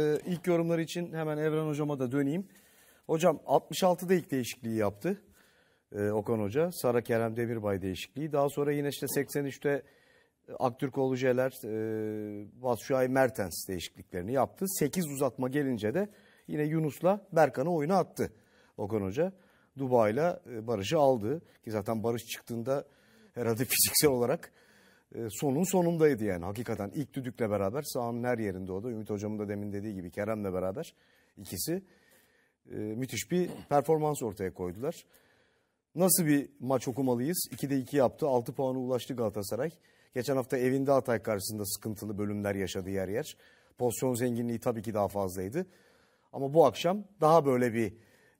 Ee, ilk yorumları için hemen Evren Hocam'a da döneyim. Hocam 66'da ilk değişikliği yaptı ee, Okan Hoca. Sara Kerem Demirbay değişikliği. Daha sonra yine işte 83'te Aktürk Oğluceler, e, e Basşuay Mertens değişikliklerini yaptı. 8 uzatma gelince de yine Yunus'la Berkan'ı oyuna attı Okan Hoca. Dubai'yle e, Barış'ı aldı. Ki zaten Barış çıktığında herhalde fiziksel olarak ee, sonun sonundaydı yani. Hakikaten ilk düdükle beraber sahanın her yerinde oldu. Ümit Hocam'ın da demin dediği gibi Kerem'le beraber ikisi e, müthiş bir performans ortaya koydular. Nasıl bir maç okumalıyız? 2'de 2 yaptı. 6 puanı ulaştı Galatasaray. Geçen hafta evinde Hatay karşısında sıkıntılı bölümler yaşadı yer yer. Pozisyon zenginliği tabii ki daha fazlaydı. Ama bu akşam daha böyle bir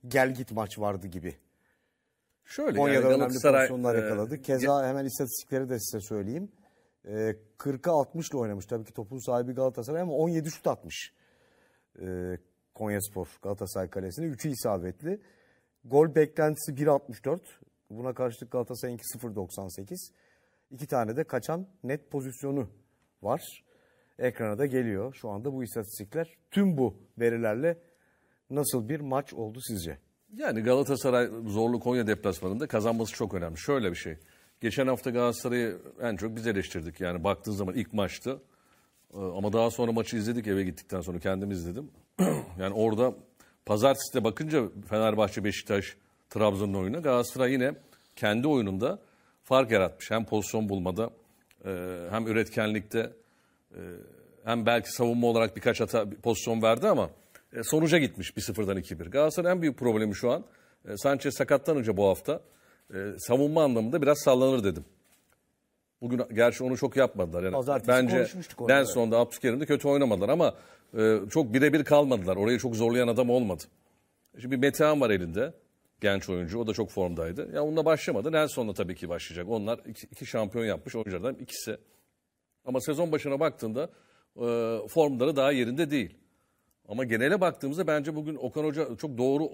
gel git maç vardı gibi. Şöyle Konya'da yani önemli pozisyonlar e, yakaladı. Keza hemen istatistikleri de size söyleyeyim. E, 40'a 60 ile oynamış. Tabii ki topun sahibi Galatasaray ama 17 şut atmış. E, Konya Spor Galatasaray kalesine. 3'ü isabetli. Gol beklentisi 1.64. Buna karşılık Galatasaray'ın 0.98. İki tane de kaçan net pozisyonu var. Ekrana da geliyor. Şu anda bu istatistikler tüm bu verilerle nasıl bir maç oldu sizce? Yani Galatasaray zorlu Konya deplasmanında kazanması çok önemli. Şöyle bir şey. Geçen hafta Galatasaray'ı en çok biz eleştirdik. Yani baktığın zaman ilk maçtı. Ee, ama daha sonra maçı izledik eve gittikten sonra kendim izledim. yani orada pazartesi de bakınca Fenerbahçe, Beşiktaş, Trabzon'un oyunu Galatasaray yine kendi oyununda fark yaratmış. Hem pozisyon bulmada e, hem üretkenlikte e, hem belki savunma olarak birkaç hata pozisyon verdi ama e, sonuca gitmiş 1-0'dan 2-1. Galatasaray'ın en büyük problemi şu an Sanchez önce bu hafta e, savunma anlamında biraz sallanır dedim. Bugün gerçi onu çok yapmadılar. Yani Pazartesi bence Nelson'da, Abdülkerim'de kötü oynamadılar ama e, çok birebir kalmadılar. Orayı çok zorlayan adam olmadı. Şimdi bir Metehan var elinde. Genç oyuncu. O da çok formdaydı. Ya yani onunla başlamadı. Nelson'la tabii ki başlayacak. Onlar iki, iki şampiyon yapmış oyunculardan ikisi. Ama sezon başına baktığında e, formları daha yerinde değil. Ama genele baktığımızda bence bugün Okan Hoca çok doğru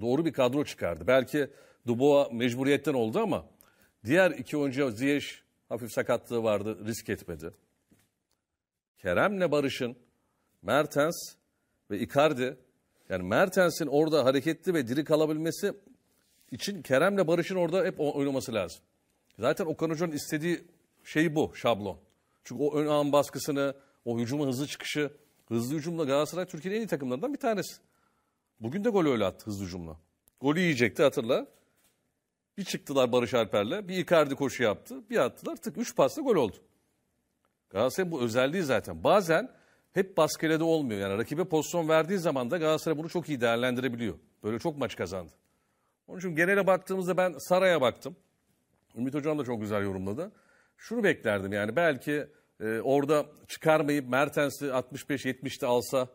doğru bir kadro çıkardı. Belki Duboa mecburiyetten oldu ama diğer iki oyuncu Ziyech hafif sakatlığı vardı risk etmedi. Kerem'le Barış'ın Mertens ve Icardi yani Mertens'in orada hareketli ve diri kalabilmesi için Kerem'le Barış'ın orada hep oynaması lazım. Zaten Okan Hoca'nın istediği şey bu şablon. Çünkü o ön ağın baskısını, o hücuma hızlı çıkışı, hızlı hücumla Galatasaray Türkiye'nin en iyi takımlarından bir tanesi. Bugün de gol öyle attı hızlı hücumla. Golü yiyecekti hatırla. Bir çıktılar Barış Alper'le. Bir Icardi koşu yaptı. Bir attılar. Tık 3 pasla gol oldu. Galatasaray bu özelliği zaten. Bazen hep baskede olmuyor. Yani rakibe pozisyon verdiği zaman da Galatasaray bunu çok iyi değerlendirebiliyor. Böyle çok maç kazandı. Onun için genele baktığımızda ben Saray'a baktım. Ümit Hocam da çok güzel yorumladı. Şunu beklerdim yani belki e, orada çıkarmayıp Mertens'i 65-70'te alsa,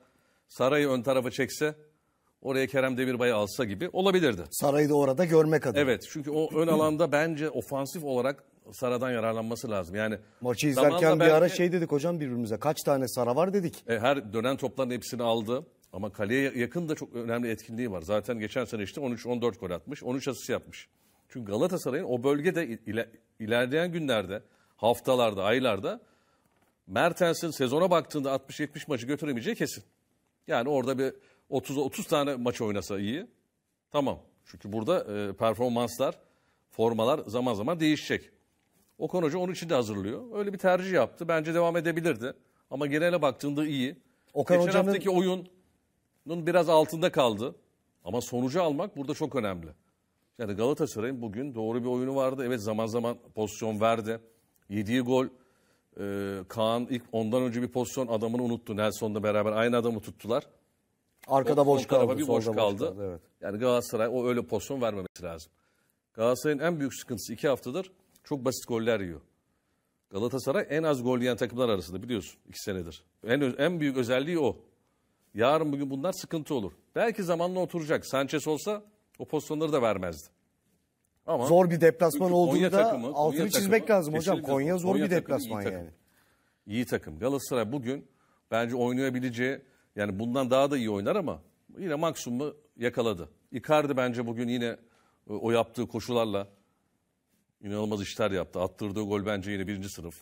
Saray'ı ön tarafa çekse oraya Kerem Demirbay'ı alsa gibi olabilirdi. Sarayı da orada görmek adına. Evet çünkü o ön alanda bence ofansif olarak Sara'dan yararlanması lazım. Yani maçı izlerken bir ara şey dedik hocam birbirimize kaç tane Sara var dedik. E, her dönen topların hepsini aldı. Ama kaleye yakın da çok önemli etkinliği var. Zaten geçen sene işte 13-14 gol atmış, 13 asist yapmış. Çünkü Galatasaray'ın o bölgede iler, ilerleyen günlerde, haftalarda, aylarda Mertens'in sezona baktığında 60-70 maçı götüremeyeceği kesin. Yani orada bir 30 30 tane maç oynasa iyi. Tamam. Çünkü burada e, performanslar, formalar zaman zaman değişecek. O Hoca onun için de hazırlıyor. Öyle bir tercih yaptı. Bence devam edebilirdi. Ama genele baktığında iyi. Okan Geçen Hoca'nın... haftaki oyunun biraz altında kaldı. Ama sonucu almak burada çok önemli. Yani Galatasaray'ın bugün doğru bir oyunu vardı. Evet zaman zaman pozisyon verdi. Yediği gol e, Kaan ilk ondan önce bir pozisyon adamını unuttu. Nelson'la beraber aynı adamı tuttular. Arkada o, boş kaldı. Bir boş kaldı. kaldı. Evet. Yani Galatasaray o öyle pozisyon vermemesi lazım. Galatasaray'ın en büyük sıkıntısı iki haftadır çok basit goller yiyor. Galatasaray en az gol yiyen takımlar arasında biliyorsun iki senedir. En, en büyük özelliği o. Yarın bugün bunlar sıkıntı olur. Belki zamanla oturacak. Sanchez olsa o pozisyonları da vermezdi. Ama zor bir deplasman olduğunda takımı, altını Konya çizmek lazım hocam. Konya zor Konya bir deplasman iyi yani. İyi takım. Galatasaray bugün bence oynayabileceği yani bundan daha da iyi oynar ama yine maksimumu yakaladı. Icardi bence bugün yine e, o yaptığı koşularla inanılmaz işler yaptı. Attırdığı gol bence yine birinci sınıf.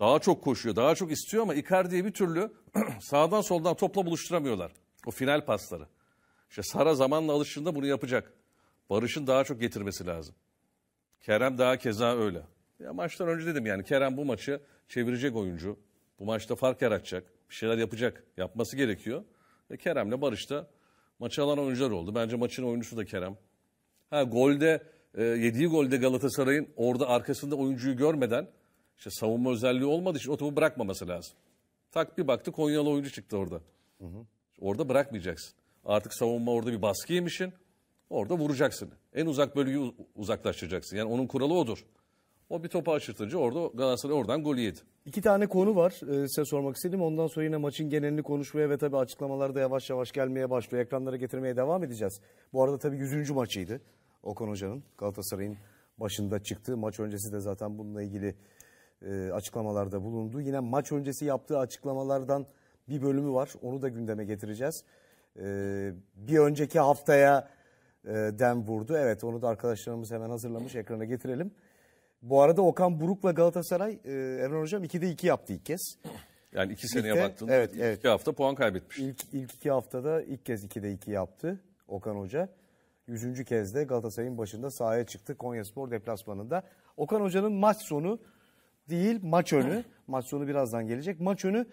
Daha çok koşuyor, daha çok istiyor ama Icardi'yi bir türlü sağdan soldan topla buluşturamıyorlar. O final pasları. İşte Sara zamanla alışında bunu yapacak. Barış'ın daha çok getirmesi lazım. Kerem daha keza öyle. Ya maçtan önce dedim yani Kerem bu maçı çevirecek oyuncu. Bu maçta fark yaratacak bir şeyler yapacak. Yapması gerekiyor. Ve Kerem'le Barış da maçı alan oyuncular oldu. Bence maçın oyuncusu da Kerem. Ha golde e, yediği golde Galatasaray'ın orada arkasında oyuncuyu görmeden işte savunma özelliği olmadığı için o topu bırakmaması lazım. Tak bir baktı Konyalı oyuncu çıktı orada. Hı hı. Orada bırakmayacaksın. Artık savunma orada bir baskı yemişin. Orada vuracaksın. En uzak bölgeyi uzaklaştıracaksın. Yani onun kuralı odur. O bir topa aşırtınca orada Galatasaray oradan golü yedi. İki tane konu var e, size sormak istedim. Ondan sonra yine maçın genelini konuşmaya ve tabii açıklamalarda yavaş yavaş gelmeye başlıyor. Ekranlara getirmeye devam edeceğiz. Bu arada tabii 100. maçıydı Okan Hoca'nın Galatasaray'ın başında çıktığı maç öncesi de zaten bununla ilgili e, açıklamalarda bulundu. Yine maç öncesi yaptığı açıklamalardan bir bölümü var. Onu da gündeme getireceğiz. E, bir önceki haftaya e, dem vurdu. Evet onu da arkadaşlarımız hemen hazırlamış ekrana getirelim. Bu arada Okan Buruk'la Galatasaray e, Emre Hocam 2'de 2 yaptı ilk kez. Yani iki seneye İlkte, baktın. Evet, ilk evet. iki hafta puan kaybetmiş. İlk, ilk iki haftada ilk kez 2'de 2 yaptı Okan Hoca. Yüzüncü kez de Galatasaray'ın başında sahaya çıktı Konyaspor deplasmanında. Okan Hoca'nın maç sonu değil maç önü. maç sonu birazdan gelecek. Maç önü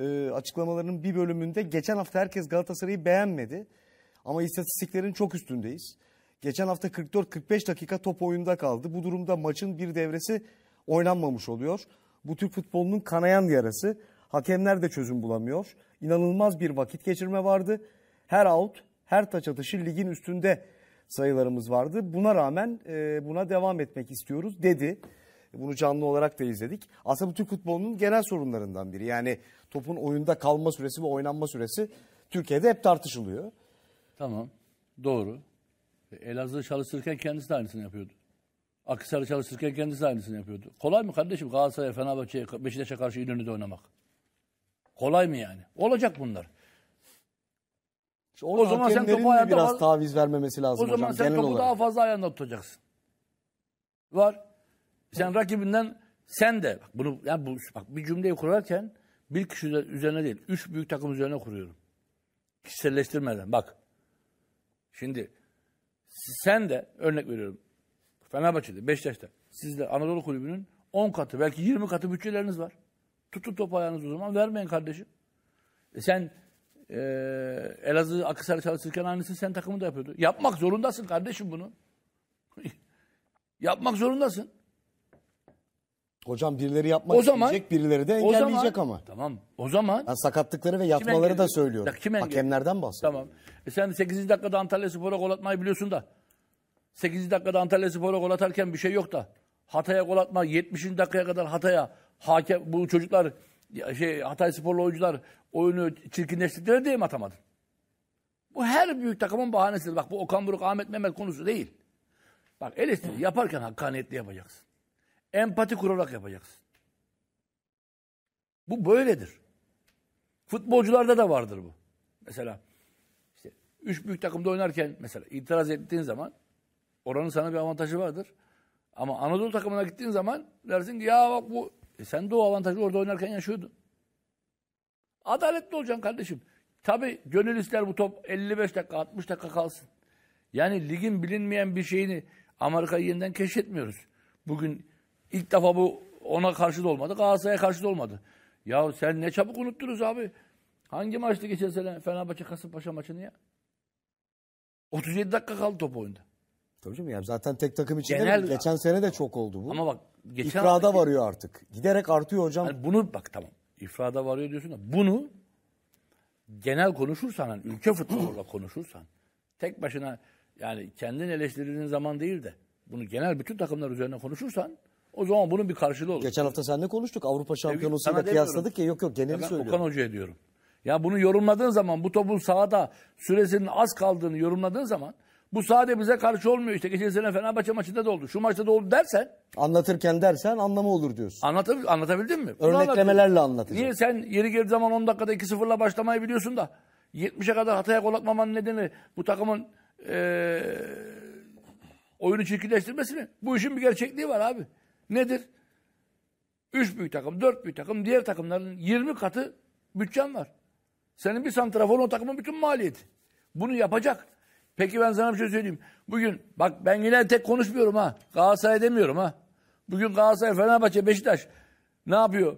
e, açıklamalarının bir bölümünde geçen hafta herkes Galatasaray'ı beğenmedi. Ama istatistiklerin çok üstündeyiz. Geçen hafta 44-45 dakika top oyunda kaldı. Bu durumda maçın bir devresi oynanmamış oluyor. Bu Türk futbolunun kanayan yarası. Hakemler de çözüm bulamıyor. İnanılmaz bir vakit geçirme vardı. Her out, her taç atışı ligin üstünde sayılarımız vardı. Buna rağmen e, buna devam etmek istiyoruz dedi. Bunu canlı olarak da izledik. Aslında bu Türk futbolunun genel sorunlarından biri. Yani topun oyunda kalma süresi ve oynanma süresi Türkiye'de hep tartışılıyor. Tamam. Doğru. Elazığ çalıştırırken kendisi de aynısını yapıyordu. Akhisar'ı çalıştırırken kendisi de aynısını yapıyordu. Kolay mı kardeşim Galatasaray'a, Fenerbahçe'ye, Beşiktaş'a karşı İnönü'de oynamak? Kolay mı yani? Olacak bunlar. İşte o zaman sen topu ayağında biraz var. taviz vermemesi lazım hocam. O zaman hocam, sen topu olarak. daha fazla ayağında tutacaksın. Var. Sen rakibinden sen de bak bunu yani bu, bak bir cümleyi kurarken bir kişi üzerine değil. Üç büyük takım üzerine kuruyorum. Kişiselleştirmeden bak. Şimdi sen de örnek veriyorum. Fenerbahçe'de, Beşiktaş'ta sizde Anadolu Kulübü'nün 10 katı belki 20 katı bütçeleriniz var. Tutun topu ayağınızı o zaman vermeyin kardeşim. E sen e, Elazığ Akısar'ı çalışırken annesi sen takımı da yapıyordu. Yapmak zorundasın kardeşim bunu. Yapmak zorundasın. Hocam birileri yapmak o zaman, isteyecek, birileri de engelleyecek zaman, ama. Tamam. O zaman. Ben sakatlıkları ve yatmaları da söylüyorum. Da, kim Hakemlerden bahsediyorum. Tamam. E sen 8. dakikada Antalya Spor'a gol atmayı biliyorsun da. 8. dakikada Antalya Spor'a gol atarken bir şey yok da. Hatay'a gol atma 70. dakikaya kadar Hatay'a hakem bu çocuklar şey Hatay Sporlu oyuncular oyunu çirkinleştirdiler diye mi atamadın? Bu her büyük takımın bahanesidir. Bak bu Okan Buruk, Ahmet Mehmet konusu değil. Bak eleştiri yaparken hakkaniyetli yapacaksın empati kurarak yapacaksın. Bu böyledir. Futbolcularda da vardır bu. Mesela işte üç büyük takımda oynarken mesela itiraz ettiğin zaman oranın sana bir avantajı vardır. Ama Anadolu takımına gittiğin zaman dersin ki ya bak bu e sen de o avantajı orada oynarken yaşıyordun. Adaletli olacaksın kardeşim. Tabi gönül ister bu top 55 dakika 60 dakika kalsın. Yani ligin bilinmeyen bir şeyini Amerika'yı yeniden keşfetmiyoruz. Bugün İlk defa bu ona karşı da olmadı. Galatasaray'a karşı da olmadı. Ya sen ne çabuk unuttunuz abi. Hangi maçtı geçen sene Fenerbahçe Kasımpaşa maçını ya? 37 dakika kaldı top oyunda. Tabii canım ya zaten tek takım içinde Genel, geçen sene de çok oldu bu. Ama bak geçen ifrada varıyor artık. Giderek artıyor hocam. Yani bunu bak tamam. İfrada varıyor diyorsun da bunu genel konuşursan, yani ülke futboluyla konuşursan, tek başına yani kendin eleştirildiğin zaman değil de bunu genel bütün takımlar üzerine konuşursan o zaman bunun bir karşılığı olur. Geçen hafta seninle konuştuk. Avrupa şampiyonasıyla kıyasladık ya. Yok yok geneli söylüyorum. Okan Hoca'ya diyorum. Ya bunu yorumladığın zaman bu topun sahada süresinin az kaldığını yorumladığın zaman bu sade bize karşı olmuyor işte. Geçen sene Fenerbahçe maçında da oldu. Şu maçta da oldu dersen. Anlatırken dersen anlamı olur diyorsun. Anlatır, anlatabildim mi? Örneklemelerle anlatacağım. Niye sen yeri geri zaman 10 dakikada 2-0'la başlamayı biliyorsun da 70'e kadar hataya kol atmamanın nedeni bu takımın ee, oyunu çirkinleştirmesi mi? Bu işin bir gerçekliği var abi. Nedir? Üç büyük takım, dört büyük takım, diğer takımların 20 katı bütçen var. Senin bir santrafor o takımın bütün maliyeti. Bunu yapacak. Peki ben sana bir şey söyleyeyim. Bugün bak ben yine tek konuşmuyorum ha. Galatasaray demiyorum ha. Bugün Galatasaray, Fenerbahçe, Beşiktaş ne yapıyor?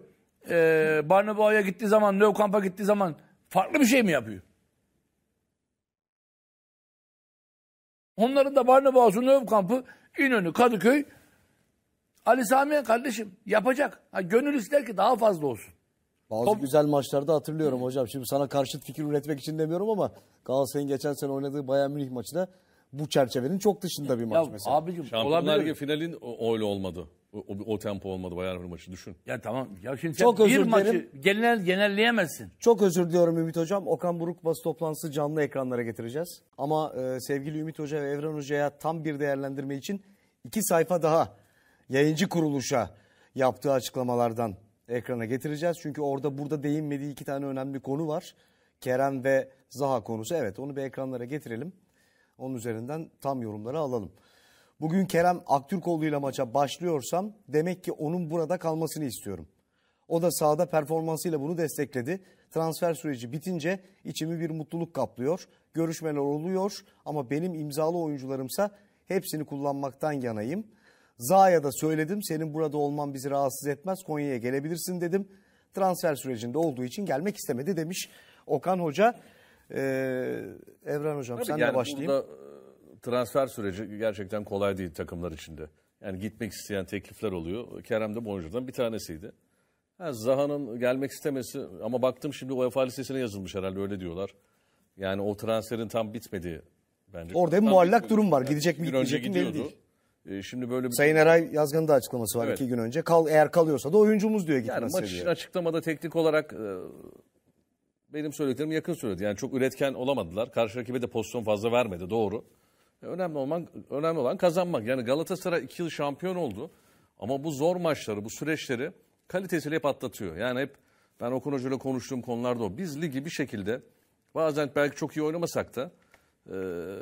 Ee, Barnaboğa'ya gittiği zaman, Növkamp'a gittiği zaman farklı bir şey mi yapıyor? Onların da Barnaboğa'sı, Növkamp'ı İnönü, Kadıköy Ali Sami kardeşim yapacak. Ha, gönül ister ki daha fazla olsun. Bazı Top... güzel maçlarda hatırlıyorum hocam. Şimdi sana karşıt fikir üretmek için demiyorum ama Galatasaray'ın geçen sene oynadığı Bayern Münih maçı da bu çerçevenin çok dışında bir maç ya, mesela. Abicim, Şampiyonlar Ligi finalin öyle olmadı. O, o, o tempo olmadı Bayern Münih maçı düşün. Ya tamam. Ya şimdi sen çok bir özür maçı genel, genelleyemezsin. Çok özür diliyorum Ümit Hocam. Okan Buruk basın toplantısı canlı ekranlara getireceğiz. Ama e, sevgili Ümit Hoca ve Evren Hoca'ya tam bir değerlendirme için iki sayfa daha yayıncı kuruluşa yaptığı açıklamalardan ekrana getireceğiz. Çünkü orada burada değinmediği iki tane önemli konu var. Kerem ve Zaha konusu. Evet onu bir ekranlara getirelim. Onun üzerinden tam yorumları alalım. Bugün Kerem Aktürkoğlu ile maça başlıyorsam demek ki onun burada kalmasını istiyorum. O da sahada performansıyla bunu destekledi. Transfer süreci bitince içimi bir mutluluk kaplıyor. Görüşmeler oluyor ama benim imzalı oyuncularımsa hepsini kullanmaktan yanayım.'' Zaya da söyledim senin burada olman bizi rahatsız etmez Konya'ya gelebilirsin dedim. Transfer sürecinde olduğu için gelmek istemedi demiş Okan Hoca. Ee, Evren Hocam Tabii sen yani de başlayayım. Burada e, transfer süreci gerçekten kolay değil takımlar içinde. Yani gitmek isteyen teklifler oluyor. Kerem de Boncu'dan bir tanesiydi. Zaha'nın gelmek istemesi ama baktım şimdi UEFA listesine yazılmış herhalde öyle diyorlar. Yani o transferin tam bitmediği bence. Orada bir muallak durum var. Yani gidecek mi gitmeyecek mi belli değil. Ee, şimdi böyle bir... Sayın Eray Yazgan'ın da açıklaması var evet. iki gün önce. Kal, eğer kalıyorsa da oyuncumuz diyor gitmesi yani maç diyor. açıklamada teknik olarak e, benim söylediklerim yakın söyledi. Yani çok üretken olamadılar. Karşı rakibe de pozisyon fazla vermedi doğru. E, önemli olan önemli olan kazanmak. Yani Galatasaray iki yıl şampiyon oldu. Ama bu zor maçları, bu süreçleri kalitesiyle hep atlatıyor. Yani hep ben Okan Hoca konuştuğum konularda o. Biz ligi bir şekilde bazen belki çok iyi oynamasak da ee,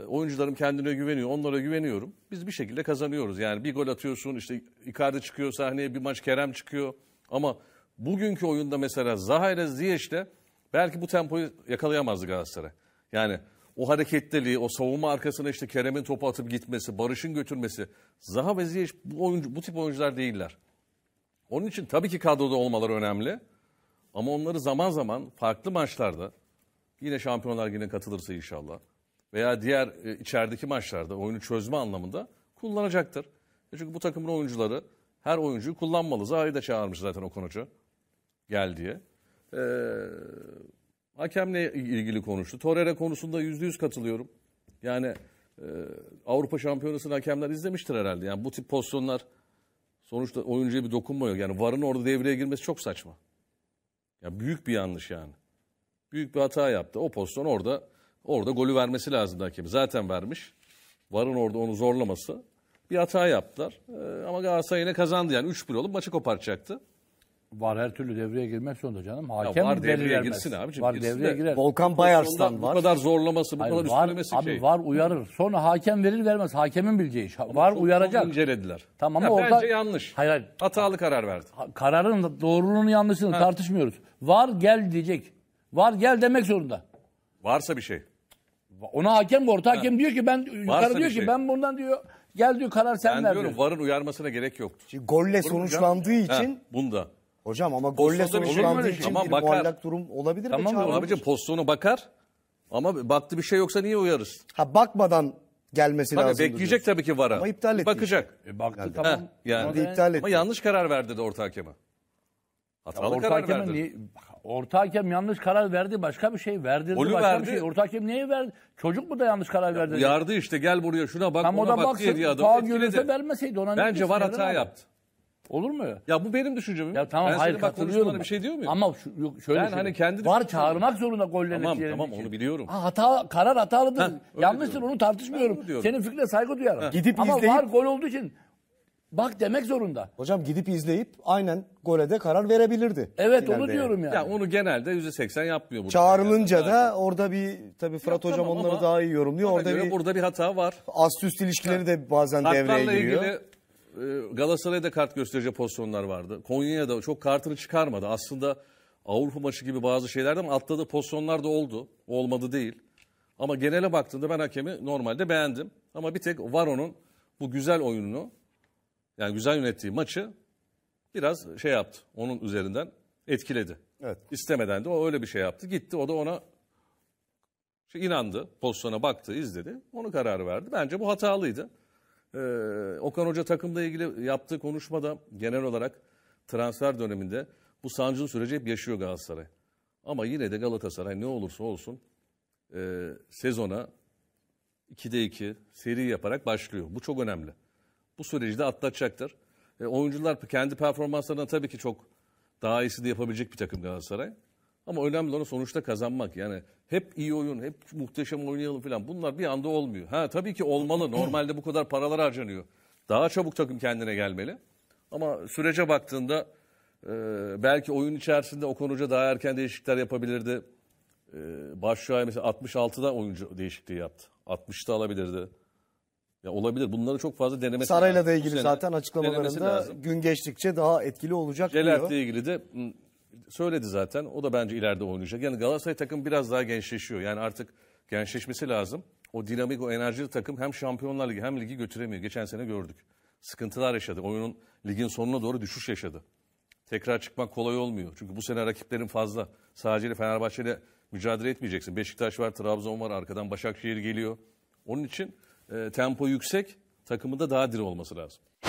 oyuncularım kendine güveniyor, onlara güveniyorum. Biz bir şekilde kazanıyoruz. Yani bir gol atıyorsun, işte Icardi çıkıyor sahneye, bir maç Kerem çıkıyor. Ama bugünkü oyunda mesela Zaha Zahire Ziyech'te belki bu tempoyu yakalayamazdı Galatasaray. Yani o hareketliliği, o savunma arkasına işte Kerem'in topu atıp gitmesi, Barış'ın götürmesi. Zaha ve Ziyech bu, oyuncu, bu tip oyuncular değiller. Onun için tabii ki kadroda olmaları önemli. Ama onları zaman zaman farklı maçlarda yine Şampiyonlar Ligi'ne katılırsa inşallah veya diğer e, içerideki maçlarda oyunu çözme anlamında kullanacaktır. E, çünkü bu takımın oyuncuları her oyuncuyu kullanmalı. Zahir de çağırmış zaten o Hoca gel diye. E, hakemle ilgili konuştu. Torreira konusunda yüzde yüz katılıyorum. Yani e, Avrupa Şampiyonası'nı hakemler izlemiştir herhalde. Yani bu tip pozisyonlar sonuçta oyuncuya bir dokunmuyor. Yani VAR'ın orada devreye girmesi çok saçma. Ya yani büyük bir yanlış yani. Büyük bir hata yaptı. O pozisyon orada Orada golü vermesi lazımdı hakem. Zaten vermiş. Varın orada onu zorlaması. Bir hata yaptılar. Ee, ama Galatasaray yine kazandı yani. 3-1 olup maçı koparacaktı. Var her türlü devreye girmek zorunda canım. Hakem ya var devreye girmez. girsin abicim. Var girsin devreye de, girer. Volkan Bayarslan var. Bu kadar zorlaması, bu Hayır, kadar var, üstlemesi abi, şey. var uyarır. Sonra hakem verir vermez. Hakemin bileceği iş. Ama var çok, uyaracak. Çok incelediler. Tamam ya, orada... Bence yanlış. Hayır, hayır. Hatalı karar verdi. Kararın doğruluğunu yanlışını ha. tartışmıyoruz. Var gel diyecek. Var gel demek zorunda. Varsa bir şey. Ona hakem orta hakem diyor ki ben yukarı diyor bir ki şey. ben bundan diyor gel diyor karar sen Ben ver diyor. diyorum varın uyarmasına gerek yok. Şimdi golle sonuçlandığı için Bunda. hocam ama golle şey. sonuçlandığı şey? için Ama bir bakar. muallak durum olabilir mi? Tamam da Çağrı? abicim pozisyona bakar. Ama baktı bir şey yoksa niye uyarız? Ha bakmadan gelmesi lazım. bekleyecek tabii ki vara. Ama iptal etti Bakacak. E baktı Geldi. tamam. Heh, yani. Ama iptal etti. Ama yanlış karar verdi de orta hakeme. Hatalı Orta karar hakeme verdi. niye? Orta hakem yanlış karar verdi başka bir şey verdi. Golü başka verdi. bir şey. Orta hakem neye verdi? Çocuk mu da yanlış karar verdi? Yardı işte gel buraya şuna bak Tam ona bak baksın, diye adam faul görürse vermeseydi ona Bence var hata abi. yaptı. Olur mu? Ya Ya bu benim düşüncem. Ya tamam ben hayır katılıyorum. Bir şey diyor muyum? Ama şu, yok, şöyle ben hani kendi var çağırmak zorunda gollerin Tamam tamam için. onu şey. biliyorum. Ha, hata karar hatalıdır. Heh, Yanlıştır diyorum. onu tartışmıyorum. Senin fikrine saygı duyarım. Heh. Gidip Ama var gol olduğu için Bak demek zorunda. Hocam gidip izleyip aynen golede karar verebilirdi. Evet Finalde onu diyorum yani. Ya onu genelde %80 yapmıyor. Burada Çağrılınca yani. da orada bir tabii Fırat ya, hocam tamam onları daha iyi yorumluyor. Orada bir burada bir hata var. Ast üst ilişkileri de bazen devreye giriyor. Ilgili, e, Galatasaray'da kart gösterici pozisyonlar vardı. Konya'ya da çok kartını çıkarmadı. Aslında Avrupa maçı gibi bazı şeylerde ama atladığı pozisyonlar da oldu. Olmadı değil. Ama genele baktığında ben hakemi normalde beğendim. Ama bir tek Varo'nun bu güzel oyununu yani güzel yönettiği maçı biraz şey yaptı. Onun üzerinden etkiledi. Evet. İstemeden de o öyle bir şey yaptı. Gitti o da ona şey inandı. Pozisyona baktı, izledi. Onu karar verdi. Bence bu hatalıydı. Ee, Okan Hoca takımla ilgili yaptığı konuşmada genel olarak transfer döneminde bu sancılı süreci hep yaşıyor Galatasaray. Ama yine de Galatasaray ne olursa olsun e, sezona 2'de 2 seri yaparak başlıyor. Bu çok önemli bu süreci de atlatacaktır. E, oyuncular kendi performanslarına tabii ki çok daha iyisi de yapabilecek bir takım Galatasaray. Ama önemli olan sonuçta kazanmak. Yani hep iyi oyun, hep muhteşem oynayalım falan. Bunlar bir anda olmuyor. Ha tabii ki olmalı. Normalde bu kadar paralar harcanıyor. Daha çabuk takım kendine gelmeli. Ama sürece baktığında e, belki oyun içerisinde o konuca daha erken değişiklikler yapabilirdi. E, Başşuay mesela 66'da oyuncu değişikliği yaptı. 60'ta alabilirdi. Ya olabilir. Bunları çok fazla denemesi Sarayla da ilgili zaten açıklamalarında gün geçtikçe daha etkili olacak Celert'le diyor. ilgili de söyledi zaten. O da bence ileride oynayacak. Yani Galatasaray takım biraz daha gençleşiyor. Yani artık gençleşmesi lazım. O dinamik, o enerjili takım hem Şampiyonlar Ligi hem ligi götüremiyor. Geçen sene gördük. Sıkıntılar yaşadı. Oyunun ligin sonuna doğru düşüş yaşadı. Tekrar çıkmak kolay olmuyor. Çünkü bu sene rakiplerin fazla. Sadece Fenerbahçe ile mücadele etmeyeceksin. Beşiktaş var, Trabzon var, arkadan Başakşehir geliyor. Onun için ee, tempo yüksek takımında daha diri olması lazım.